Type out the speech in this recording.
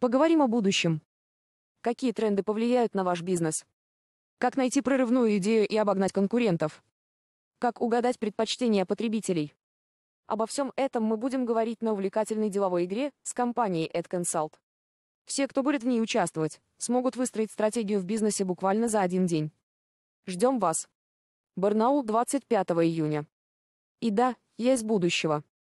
Поговорим о будущем. Какие тренды повлияют на ваш бизнес? Как найти прорывную идею и обогнать конкурентов? Как угадать предпочтения потребителей? Обо всем этом мы будем говорить на увлекательной деловой игре с компанией AdConsult. Все, кто будет в ней участвовать, смогут выстроить стратегию в бизнесе буквально за один день. Ждем вас. Барнаул, 25 июня. И да, есть будущего.